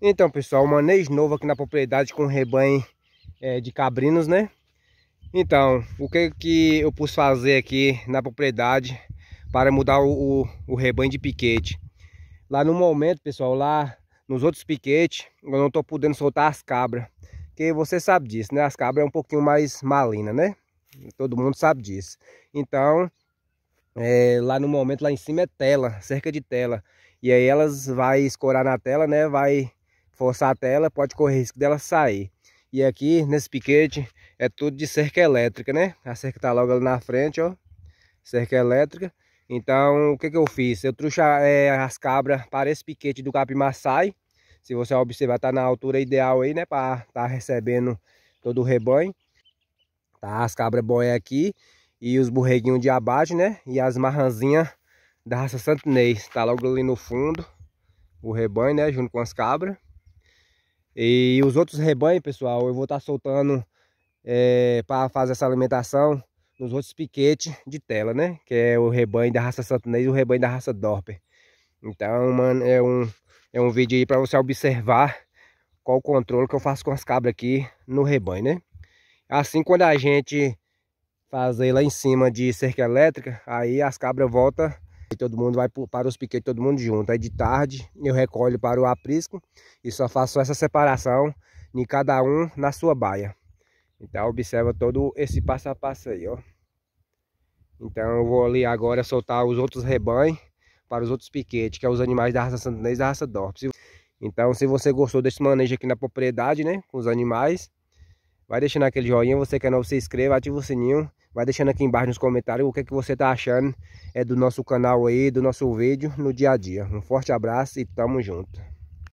Então, pessoal, uma manejo novo aqui na propriedade com rebanho é, de cabrinos, né? Então, o que, que eu pus fazer aqui na propriedade para mudar o, o, o rebanho de piquete? Lá no momento, pessoal, lá nos outros piquetes, eu não estou podendo soltar as cabras. Que você sabe disso, né? As cabras é um pouquinho mais malina, né? Todo mundo sabe disso. Então, é, lá no momento, lá em cima é tela, cerca de tela. E aí elas vai escorar na tela, né? Vai forçar a tela, pode correr risco dela sair. E aqui nesse piquete é tudo de cerca elétrica, né? A cerca tá logo ali na frente, ó. Cerca elétrica. Então, o que que eu fiz? Eu trouxe é, as cabras para esse piquete do capim Se você observar, tá na altura ideal aí, né? Para tá recebendo todo o rebanho. Tá, as cabras boia é aqui e os borreguinhos de abate, né? E as marranzinhas da raça Santinês. Tá logo ali no fundo o rebanho, né? Junto com as cabras. E os outros rebanhos, pessoal, eu vou estar tá soltando é, para fazer essa alimentação nos outros piquetes de tela, né? Que é o rebanho da raça santonês e o rebanho da raça Dorper. Então, mano, é um, é um vídeo aí para você observar qual o controle que eu faço com as cabras aqui no rebanho, né? Assim, quando a gente fazer lá em cima de cerca elétrica, aí as cabras voltam e todo mundo vai para os piquetes, todo mundo junto. Aí de tarde eu recolho para o aprisco e só faço essa separação em cada um na sua baia. Então observa todo esse passo a passo aí, ó. Então eu vou ali agora soltar os outros rebanhos para os outros piquetes, que é os animais da raça santanês e da raça dorps. Então se você gostou desse manejo aqui na propriedade, né, com os animais, vai deixando aquele joinha, você quer é novo, se inscreva, ativa o sininho Vai deixando aqui embaixo nos comentários o que, é que você tá achando é, do nosso canal aí, do nosso vídeo no dia a dia. Um forte abraço e tamo junto.